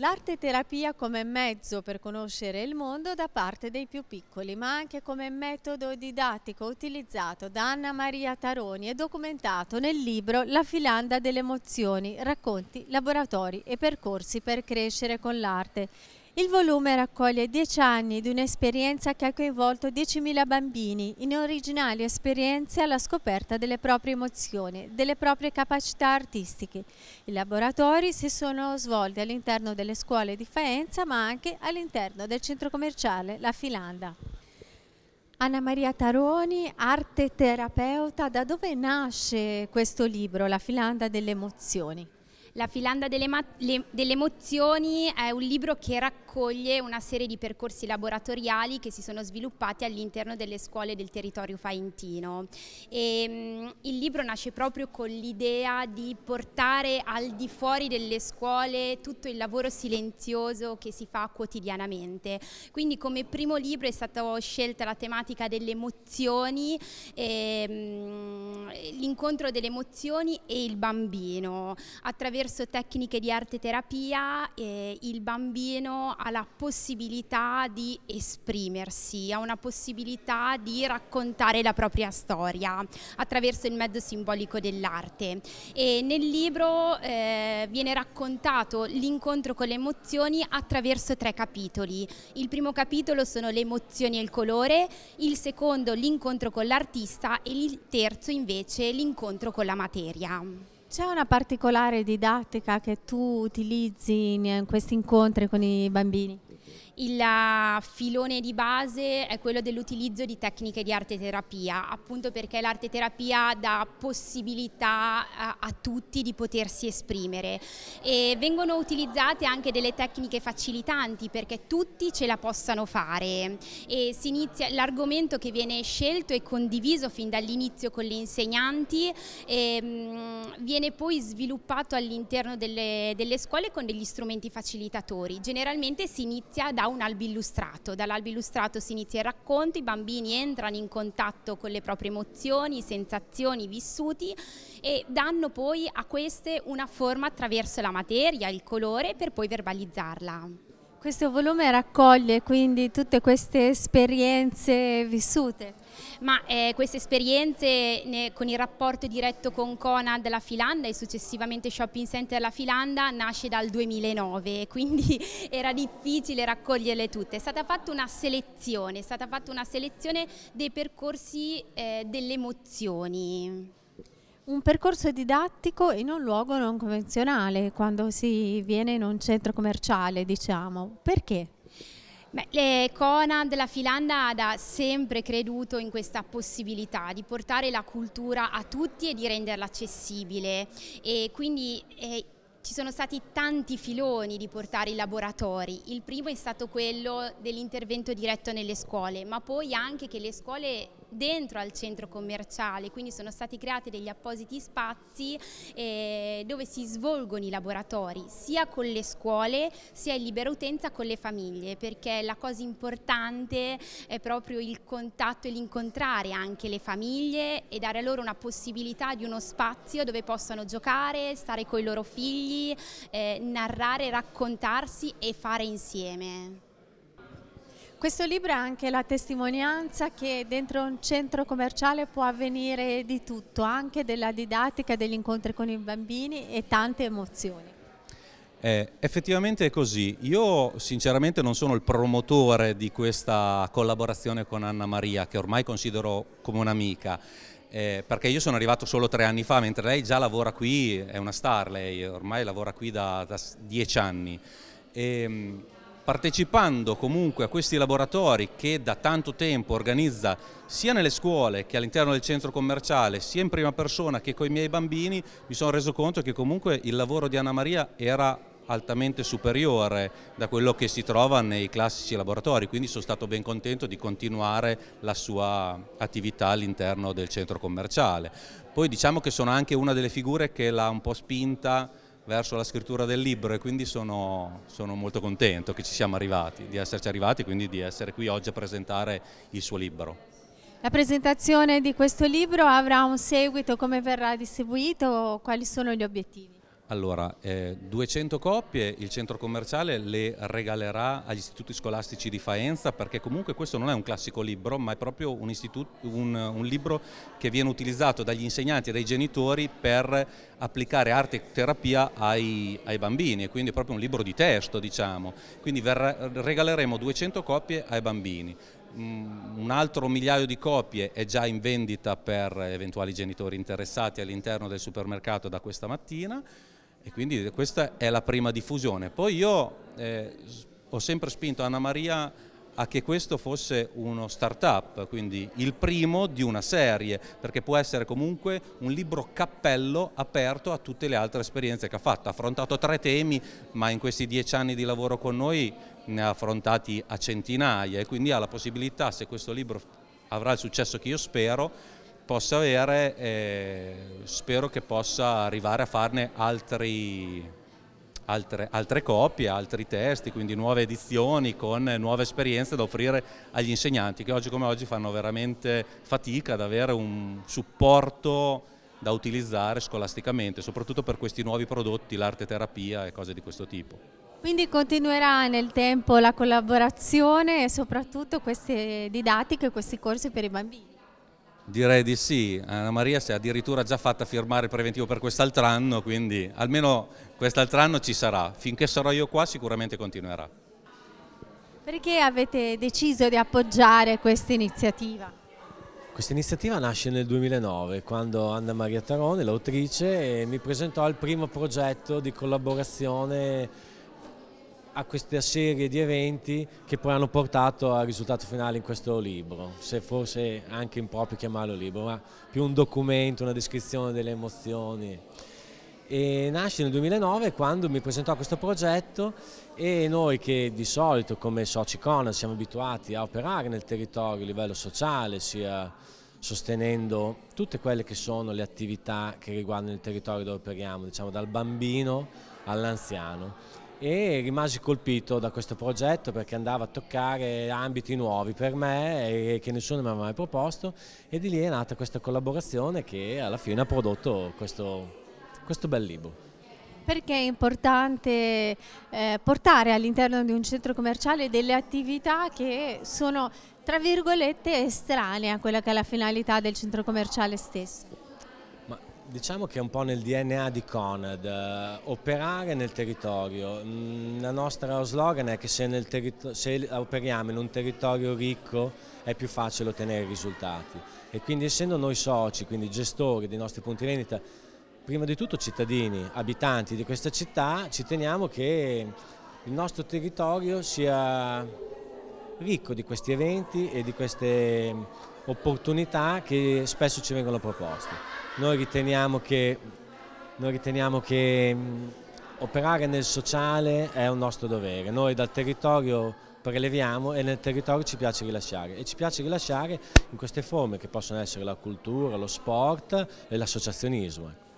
L'arte terapia come mezzo per conoscere il mondo da parte dei più piccoli, ma anche come metodo didattico utilizzato da Anna Maria Taroni e documentato nel libro La filanda delle emozioni, racconti, laboratori e percorsi per crescere con l'arte. Il volume raccoglie 10 anni di un'esperienza che ha coinvolto 10.000 bambini in originali esperienze alla scoperta delle proprie emozioni, delle proprie capacità artistiche. I laboratori si sono svolti all'interno delle scuole di Faenza ma anche all'interno del centro commerciale La Filanda. Anna Maria Taroni, arte terapeuta, da dove nasce questo libro, La Filanda delle emozioni? La Filanda delle, delle, emozioni è un libro che racconta raccoglie una serie di percorsi laboratoriali che si sono sviluppati all'interno delle scuole del territorio faentino. E, ehm, mh, il libro nasce proprio con l'idea di portare al di fuori delle scuole tutto il lavoro silenzioso che si fa quotidianamente. Quindi come primo libro è stata scelta la tematica delle emozioni, ehm, l'incontro delle emozioni e il bambino. Attraverso tecniche di arte terapia eh, il bambino ha la possibilità di esprimersi, ha una possibilità di raccontare la propria storia attraverso il mezzo simbolico dell'arte. E nel libro eh, viene raccontato l'incontro con le emozioni attraverso tre capitoli. Il primo capitolo sono le emozioni e il colore, il secondo l'incontro con l'artista e il terzo invece l'incontro con la materia. C'è una particolare didattica che tu utilizzi in eh, questi incontri con i bambini? Il filone di base è quello dell'utilizzo di tecniche di arte terapia, appunto perché l'arte terapia dà possibilità a, eh, a tutti di potersi esprimere e vengono utilizzate anche delle tecniche facilitanti perché tutti ce la possano fare e l'argomento che viene scelto e condiviso fin dall'inizio con gli insegnanti e, ehm, mh, viene poi sviluppato all'interno delle, delle scuole con degli strumenti facilitatori. Generalmente si inizia da da un albo illustrato. Dall'albo illustrato si inizia il racconto, i bambini entrano in contatto con le proprie emozioni, sensazioni, vissuti e danno poi a queste una forma attraverso la materia, il colore, per poi verbalizzarla. Questo volume raccoglie quindi tutte queste esperienze vissute. Ma eh, queste esperienze né, con il rapporto diretto con Conad la Filanda e successivamente Shopping Center la Filanda nasce dal 2009, quindi era difficile raccoglierle tutte. È stata fatta una selezione, è stata fatta una selezione dei percorsi eh, delle emozioni un percorso didattico in un luogo non convenzionale quando si viene in un centro commerciale, diciamo. Perché? Beh, Conad, la Filanda ha da sempre creduto in questa possibilità di portare la cultura a tutti e di renderla accessibile e quindi eh, ci sono stati tanti filoni di portare i laboratori. Il primo è stato quello dell'intervento diretto nelle scuole, ma poi anche che le scuole dentro al centro commerciale, quindi sono stati creati degli appositi spazi eh, dove si svolgono i laboratori, sia con le scuole, sia in libera utenza con le famiglie, perché la cosa importante è proprio il contatto e l'incontrare anche le famiglie e dare loro una possibilità di uno spazio dove possano giocare, stare con i loro figli, eh, narrare, raccontarsi e fare insieme. Questo libro è anche la testimonianza che dentro un centro commerciale può avvenire di tutto, anche della didattica, degli incontri con i bambini e tante emozioni. Eh, effettivamente è così, io sinceramente non sono il promotore di questa collaborazione con Anna Maria che ormai considero come un'amica eh, perché io sono arrivato solo tre anni fa mentre lei già lavora qui, è una star lei, ormai lavora qui da, da dieci anni e, ehm, partecipando comunque a questi laboratori che da tanto tempo organizza sia nelle scuole che all'interno del centro commerciale, sia in prima persona che con i miei bambini, mi sono reso conto che comunque il lavoro di Anna Maria era altamente superiore da quello che si trova nei classici laboratori, quindi sono stato ben contento di continuare la sua attività all'interno del centro commerciale. Poi diciamo che sono anche una delle figure che l'ha un po' spinta verso la scrittura del libro e quindi sono, sono molto contento che ci siamo arrivati, di esserci arrivati e quindi di essere qui oggi a presentare il suo libro. La presentazione di questo libro avrà un seguito, come verrà distribuito, quali sono gli obiettivi? Allora, eh, 200 coppie il centro commerciale le regalerà agli istituti scolastici di Faenza perché comunque questo non è un classico libro ma è proprio un, un, un libro che viene utilizzato dagli insegnanti e dai genitori per applicare arte e terapia ai, ai bambini e quindi è proprio un libro di testo diciamo, quindi verrà, regaleremo 200 copie ai bambini mm, un altro migliaio di copie è già in vendita per eventuali genitori interessati all'interno del supermercato da questa mattina e quindi questa è la prima diffusione. Poi io eh, ho sempre spinto Anna Maria a che questo fosse uno start-up, quindi il primo di una serie, perché può essere comunque un libro cappello aperto a tutte le altre esperienze che ha fatto. Ha affrontato tre temi, ma in questi dieci anni di lavoro con noi ne ha affrontati a centinaia e quindi ha la possibilità, se questo libro avrà il successo che io spero, possa avere e spero che possa arrivare a farne altri, altre, altre copie, altri testi, quindi nuove edizioni con nuove esperienze da offrire agli insegnanti che oggi come oggi fanno veramente fatica ad avere un supporto da utilizzare scolasticamente, soprattutto per questi nuovi prodotti, l'arte terapia e cose di questo tipo. Quindi continuerà nel tempo la collaborazione e soprattutto queste didattiche, questi corsi per i bambini? Direi di sì, Anna Maria si è addirittura già fatta firmare il preventivo per quest'altro anno, quindi almeno quest'altro anno ci sarà. Finché sarò io qua sicuramente continuerà. Perché avete deciso di appoggiare questa iniziativa? Questa iniziativa nasce nel 2009 quando Anna Maria Tarone, l'autrice, mi presentò il primo progetto di collaborazione a questa serie di eventi che poi hanno portato al risultato finale in questo libro, se forse anche improprio chiamarlo libro, ma più un documento, una descrizione delle emozioni. E nasce nel 2009 quando mi presentò questo progetto e noi che di solito come soci Conan siamo abituati a operare nel territorio a livello sociale, sia sostenendo tutte quelle che sono le attività che riguardano il territorio dove operiamo, diciamo dal bambino all'anziano e rimasi colpito da questo progetto perché andava a toccare ambiti nuovi per me e che nessuno mi aveva mai proposto e di lì è nata questa collaborazione che alla fine ha prodotto questo, questo bel libro. Perché è importante eh, portare all'interno di un centro commerciale delle attività che sono tra virgolette estranee a quella che è la finalità del centro commerciale stesso? Diciamo che è un po' nel DNA di Conad, eh, operare nel territorio. Il mm, nostro slogan è che se, se, operiamo in un territorio ricco è più facile ottenere risultati e quindi essendo noi soci, quindi gestori dei nostri punti vendita, prima di tutto cittadini, abitanti di questa città, ci teniamo che il nostro territorio sia ricco di questi eventi e di queste opportunità che spesso ci vengono proposte. Noi riteniamo che, noi riteniamo che mm, operare nel sociale è un nostro dovere, noi dal territorio preleviamo e nel territorio ci piace rilasciare e ci piace rilasciare in queste forme che possono essere la cultura, lo sport e l'associazionismo.